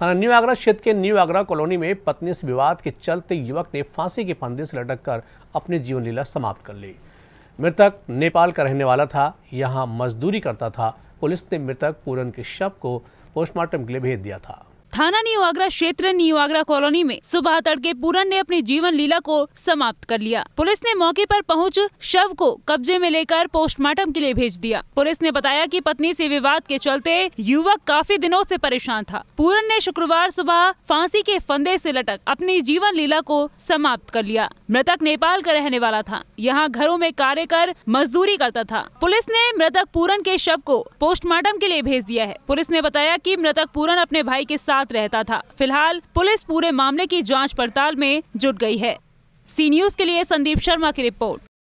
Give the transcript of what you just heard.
थाना न्यू आगरा क्षेत्र के न्यू आगरा कॉलोनी में पत्नी से विवाद के चलते युवक ने फांसी के फंदे से लटक कर अपनी जीवन लीला समाप्त कर ली मृतक नेपाल का रहने वाला था यहाँ मजदूरी करता था पुलिस ने मृतक पूरन के शव को पोस्टमार्टम के लिए भेज दिया था थाना न्यू आगरा क्षेत्र न्यू आगरा कॉलोनी में सुबह तड़के पूरन ने अपनी जीवन लीला को समाप्त कर लिया पुलिस ने मौके पर पहुंच शव को कब्जे में लेकर पोस्टमार्टम के लिए भेज दिया पुलिस ने बताया कि पत्नी से विवाद के चलते युवक काफी दिनों से परेशान था पूरन ने शुक्रवार सुबह फांसी के फंदे ऐसी लटक अपनी जीवन लीला को समाप्त कर लिया मृतक नेपाल का रहने वाला था यहाँ घरों में कार्य कर मजदूरी करता था पुलिस ने मृतक पूरन के शव को पोस्टमार्टम के लिए भेज दिया है पुलिस ने बताया की मृतक पूरन अपने भाई के साथ साथ रहता था फिलहाल पुलिस पूरे मामले की जाँच पड़ताल में जुट गई है सी न्यूज के लिए संदीप शर्मा की रिपोर्ट